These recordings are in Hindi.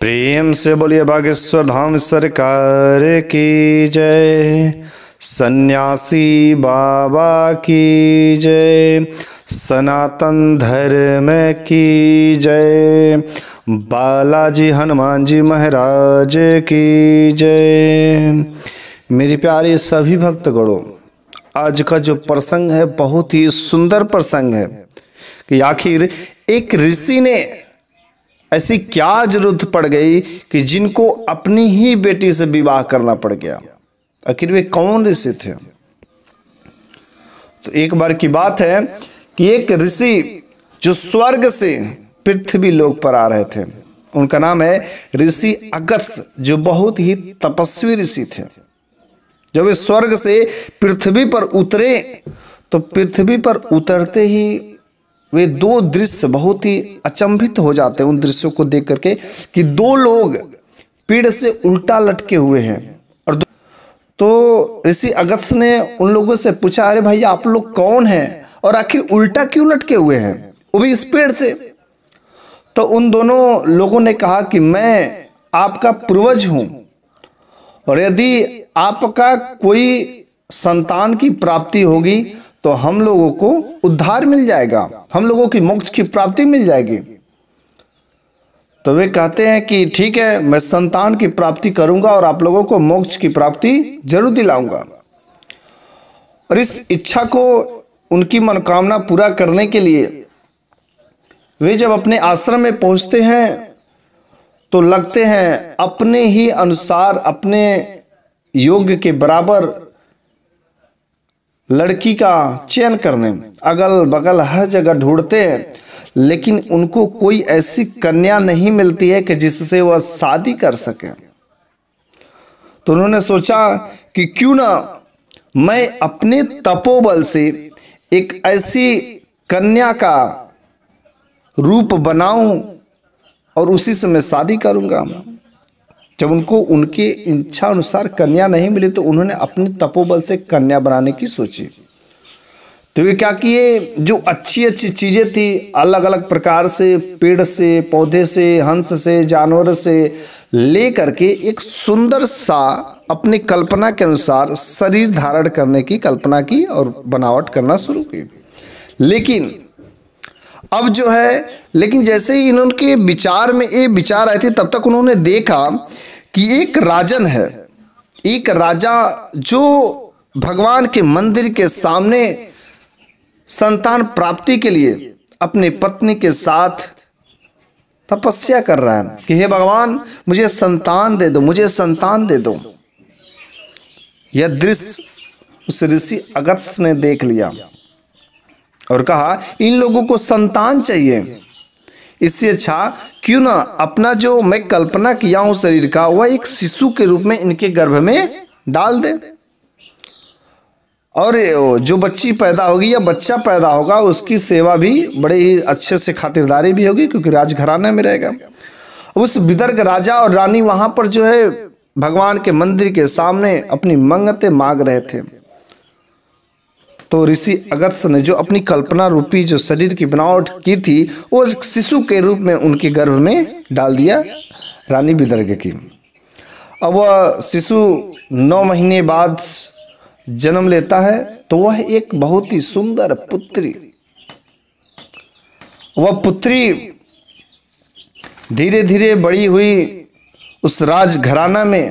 प्रेम से बोलिए बागेश्वर धाम सरकार की जय सन्यासी बाबा की जय सनातन धर्म की जय बालाजी हनुमान जी महाराज की जय मेरी प्यारे सभी भक्तगणों आज का जो प्रसंग है बहुत ही सुंदर प्रसंग है कि आखिर एक ऋषि ने ऐसी क्या जरूरत पड़ गई कि जिनको अपनी ही बेटी से विवाह करना पड़ गया आखिर वे कौन ऋषि थे तो एक बार की बात है कि एक ऋषि जो स्वर्ग से पृथ्वी लोक पर आ रहे थे उनका नाम है ऋषि अगस्त जो बहुत ही तपस्वी ऋषि थे जब वे स्वर्ग से पृथ्वी पर उतरे तो पृथ्वी पर उतरते ही वे दो दृश्य बहुत ही अचंभित हो जाते हैं उन दृश्यों को देख करके कि दो लोग पेड़ से उल्टा लटके हुए हैं और तो ऋषि अगस्त ने उन लोगों से पूछा अरे भाई आप लोग कौन हैं और आखिर उल्टा क्यों लटके हुए हैं वो भी इस पेड़ से तो उन दोनों लोगों ने कहा कि मैं आपका पूर्वज हूं और यदि आपका कोई संतान की प्राप्ति होगी तो हम लोगों को उद्धार मिल जाएगा हम लोगों की मोक्ष की प्राप्ति मिल जाएगी तो वे कहते हैं कि ठीक है मैं संतान की प्राप्ति करूंगा और आप लोगों को मोक्ष की प्राप्ति जरूर दिलाऊंगा और इस इच्छा को उनकी मनोकामना पूरा करने के लिए वे जब अपने आश्रम में पहुंचते हैं तो लगते हैं अपने ही अनुसार अपने योग के बराबर लड़की का चयन करने अगल बगल हर जगह ढूंढते हैं लेकिन उनको कोई ऐसी कन्या नहीं मिलती है कि जिससे वह शादी कर सके तो उन्होंने सोचा कि क्यों ना मैं अपने तपोबल से एक ऐसी कन्या का रूप बनाऊं और उसी से मैं शादी करूंगा जब उनको उनकी इच्छा अनुसार कन्या नहीं मिली तो उन्होंने अपने तपोबल से कन्या बनाने की सोची तो वे क्या किए जो अच्छी अच्छी चीज़ें थी अलग अलग प्रकार से पेड़ से पौधे से हंस से जानवर से ले करके एक सुंदर सा अपनी कल्पना के अनुसार शरीर धारण करने की कल्पना की और बनावट करना शुरू की लेकिन अब जो है लेकिन जैसे ही इन्होंने विचार में ये विचार आए थे तब तक उन्होंने देखा कि एक राजन है एक राजा जो भगवान के मंदिर के सामने संतान प्राप्ति के लिए अपनी पत्नी के साथ तपस्या कर रहा है कि हे भगवान मुझे संतान दे दो मुझे संतान दे दो यह दृश्य उस ऋषि अगस्त ने देख लिया और कहा इन लोगों को संतान चाहिए इससे अच्छा क्यों ना अपना जो मैं कल्पना किया हूं शरीर का वह एक शिशु के रूप में इनके गर्भ में डाल दे और जो बच्ची पैदा होगी या बच्चा पैदा होगा उसकी सेवा भी बड़े ही अच्छे से खातिरदारी भी होगी क्योंकि राजघराना में रहेगा उस विदर्ग राजा और रानी वहां पर जो है भगवान के मंदिर के सामने अपनी मंगते मांग रहे थे तो ऋषि अगस्त ने जो अपनी कल्पना रूपी जो शरीर की बनावट की थी वो शिशु के रूप में उनके गर्भ में डाल दिया रानी विदर्ग की अब वह शिशु नौ महीने बाद जन्म लेता है तो वह एक बहुत ही सुंदर पुत्री वह पुत्री धीरे धीरे बड़ी हुई उस राज घराना में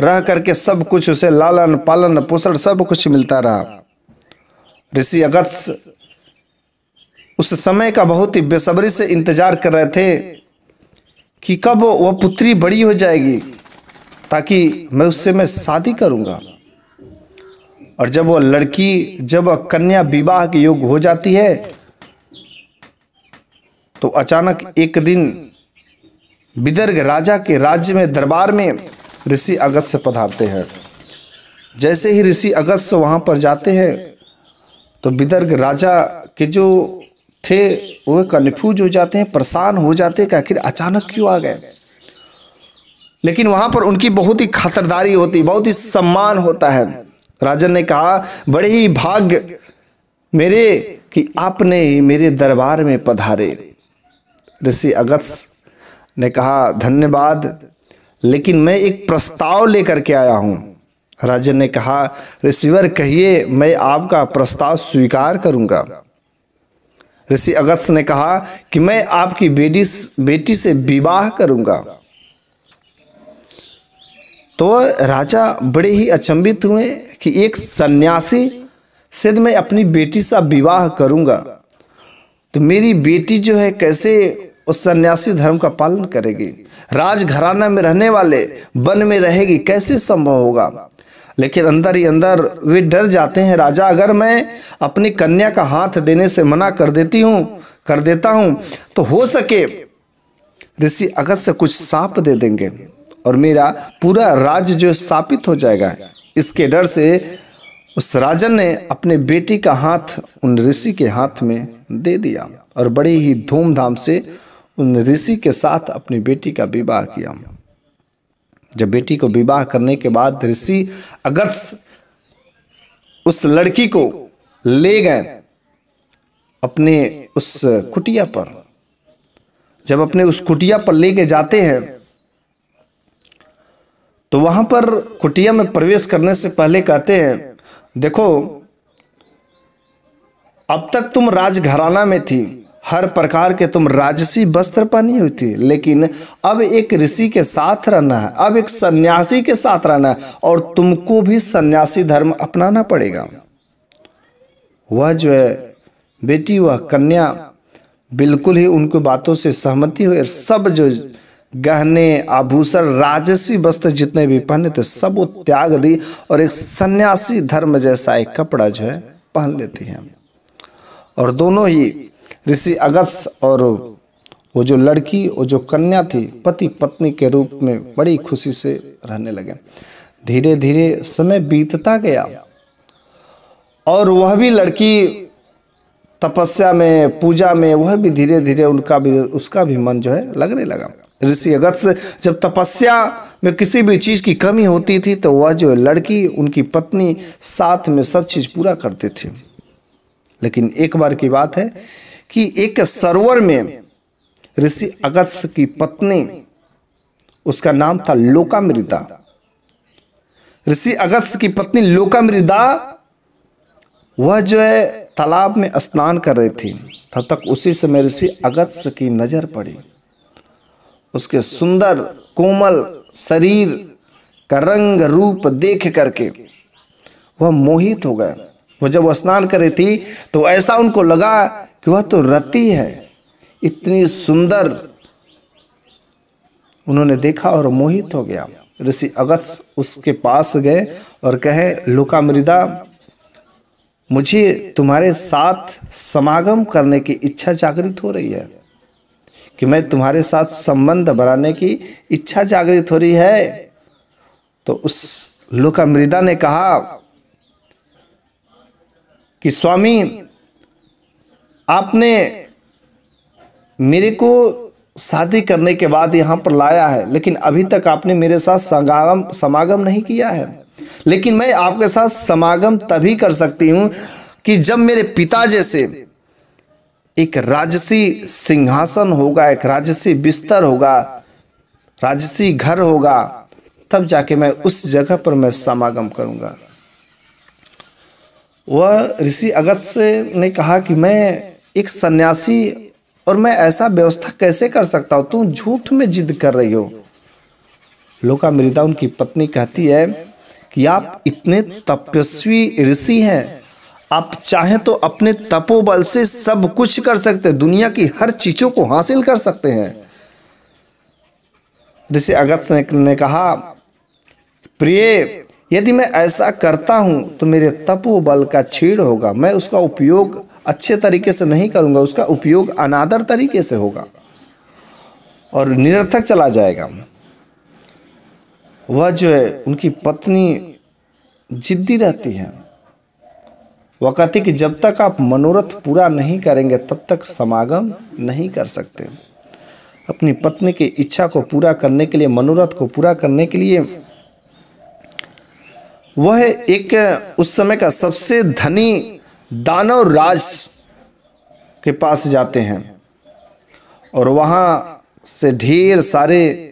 रह करके सब कुछ उसे लालन पालन पोषण सब कुछ मिलता रहा ऋषि अगस्त उस समय का बहुत ही बेसब्री से इंतजार कर रहे थे कि कब वह पुत्री बड़ी हो जाएगी ताकि मैं उससे मैं शादी करूंगा और जब वह लड़की जब कन्या विवाह के योग हो जाती है तो अचानक एक दिन विदर्घ राजा के राज्य में दरबार में ऋषि अगस्त से पधारते हैं जैसे ही ऋषि अगस्त वहाँ पर जाते हैं तो विदर्ग राजा के जो थे वह कन्फ्यूज हो जाते हैं परेशान हो जाते हैं आखिर अचानक क्यों आ गए लेकिन वहाँ पर उनकी बहुत ही खतरदारी होती बहुत ही सम्मान होता है राजन ने कहा बड़े ही भाग्य मेरे कि आपने ही मेरे दरबार में पधारे ऋषि अगस्त ने कहा धन्यवाद लेकिन मैं एक प्रस्ताव लेकर के आया हूँ राजन ने कहा रिसीवर कहिए मैं आपका प्रस्ताव स्वीकार करूंगा ऋषि अगस्त ने कहा कि मैं आपकी बेटी बेटी से विवाह करूंगा तो राजा बड़े ही अचंभित हुए कि एक सन्यासी से मैं अपनी बेटी से विवाह करूंगा तो मेरी बेटी जो है कैसे उस सन्यासी धर्म का पालन करेगी राजघराना में रहने वाले वन में रहेगी कैसे संभव होगा लेकिन अंदर ही अंदर वे डर जाते हैं राजा अगर मैं अपनी कन्या का हाथ देने से मना कर देती हूँ कर देता हूँ तो हो सके ऋषि अगस्त से कुछ सांप दे देंगे और मेरा पूरा राज्य जो स्थापित हो जाएगा इसके डर से उस राजन ने अपने बेटी का हाथ उन ऋषि के हाथ में दे दिया और बड़ी ही धूमधाम से उन ऋषि के साथ अपनी बेटी का विवाह किया जब बेटी को विवाह करने के बाद ऋषि अगस्त उस लड़की को ले गए अपने उस कुटिया पर जब अपने उस कुटिया पर लेके जाते हैं तो वहां पर कुटिया में प्रवेश करने से पहले कहते हैं देखो अब तक तुम राजघराना में थी हर प्रकार के तुम राजसी वस्त्र पहनी हुई थी लेकिन अब एक ऋषि के साथ रहना है अब एक सन्यासी के साथ रहना है और तुमको भी सन्यासी धर्म अपनाना पड़ेगा वह जो है बेटी वह कन्या बिल्कुल ही उनकी बातों से सहमति हुई और सब जो गहने आभूषण राजसी वस्त्र जितने भी पहने थे सब वो त्याग दी और एक सन्यासी धर्म जैसा एक कपड़ा जो है पहन लेती है और दोनों ही ऋषि अगस्त और वो जो लड़की और जो कन्या थी पति पत्नी के रूप में बड़ी खुशी से रहने लगे धीरे धीरे समय बीतता गया और वह भी लड़की तपस्या में पूजा में वह भी धीरे धीरे उनका भी उसका भी मन जो है लगने लगा ऋषि अगस्त जब तपस्या में किसी भी चीज़ की कमी होती थी तो वह जो लड़की उनकी पत्नी साथ में सब चीज़ पूरा करते थे लेकिन एक बार की बात है कि एक सरोवर में ऋषि अगस्त की पत्नी उसका नाम था लोकामृदा ऋषि अगस्त की पत्नी लोकामृदा वह जो है तालाब में स्नान कर रही थी तब तक उसी समय ऋषि अगस्त की नज़र पड़ी उसके सुंदर कोमल शरीर का रंग रूप देख करके वह मोहित हो गए वह जब स्नान कर रही थी तो ऐसा उनको लगा कि वह तो रति है इतनी सुंदर उन्होंने देखा और मोहित हो गया ऋषि अगस्त उसके पास गए और कहे लुका मृदा मुझे तुम्हारे साथ समागम करने की इच्छा जागृत हो रही है कि मैं तुम्हारे साथ संबंध बनाने की इच्छा जागृत हो रही है तो उस लोका मृदा ने कहा कि स्वामी आपने मेरे को शादी करने के बाद यहाँ पर लाया है लेकिन अभी तक आपने मेरे साथ समागम समागम नहीं किया है लेकिन मैं आपके साथ समागम तभी कर सकती हूँ कि जब मेरे पिता जैसे एक राजसी सिंहासन होगा एक राजसी बिस्तर होगा राजसी घर होगा तब जाके मैं उस जगह पर मैं समागम करूँगा वह ऋषि अगत्य ने कहा कि मैं एक सन्यासी और मैं ऐसा व्यवस्था कैसे कर सकता हूँ तुम झूठ में जिद कर रही हो लोका मृदा उनकी पत्नी कहती है कि आप इतने तपस्वी ऋषि हैं आप चाहें तो अपने तपोबल से सब कुछ कर सकते हैं दुनिया की हर चीज़ों को हासिल कर सकते हैं ऋषि अगत ने, कहा प्रिय यदि मैं ऐसा करता हूं तो मेरे तपोबल का छेड़ होगा मैं उसका उपयोग अच्छे तरीके से नहीं करूँगा उसका उपयोग अनादर तरीके से होगा और निरर्थक चला जाएगा वह जो है उनकी पत्नी जिद्दी रहती है वह कहती कि जब तक आप मनोरथ पूरा नहीं करेंगे तब तक समागम नहीं कर सकते अपनी पत्नी की इच्छा को पूरा करने के लिए मनोरथ को पूरा करने के लिए वह एक उस समय का सबसे धनी दानव राज के पास जाते हैं और वहाँ से ढेर सारे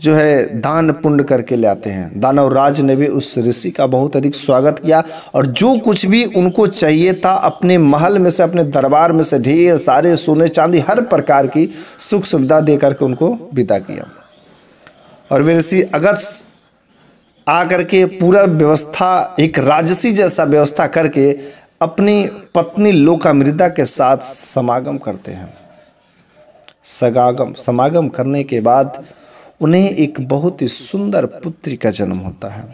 जो है दान पुण्य करके ले आते हैं दानव राज ने भी उस ऋषि का बहुत अधिक स्वागत किया और जो कुछ भी उनको चाहिए था अपने महल में से अपने दरबार में से ढेर सारे सोने चांदी हर प्रकार की सुख सुविधा दे करके उनको विदा किया और वे ऋषि अगत आ करके पूरा व्यवस्था एक राजसी जैसा व्यवस्था करके अपनी पत्नी लोकामृदा के साथ समागम करते हैं सगागम समागम करने के बाद उन्हें एक बहुत ही सुंदर पुत्री का जन्म होता है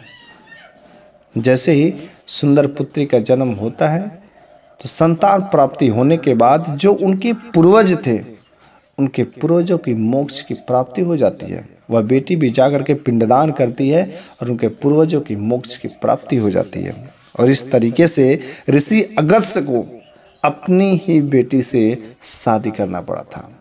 जैसे ही सुंदर पुत्री का जन्म होता है तो संतान प्राप्ति होने के बाद जो उनके पूर्वज थे उनके पूर्वजों की मोक्ष की प्राप्ति हो जाती है वह बेटी भी जाकर के पिंडदान करती है और उनके पूर्वजों की मोक्ष की प्राप्ति हो जाती है और इस तरीके से ऋषि अगस्त को अपनी ही बेटी से शादी करना पड़ा था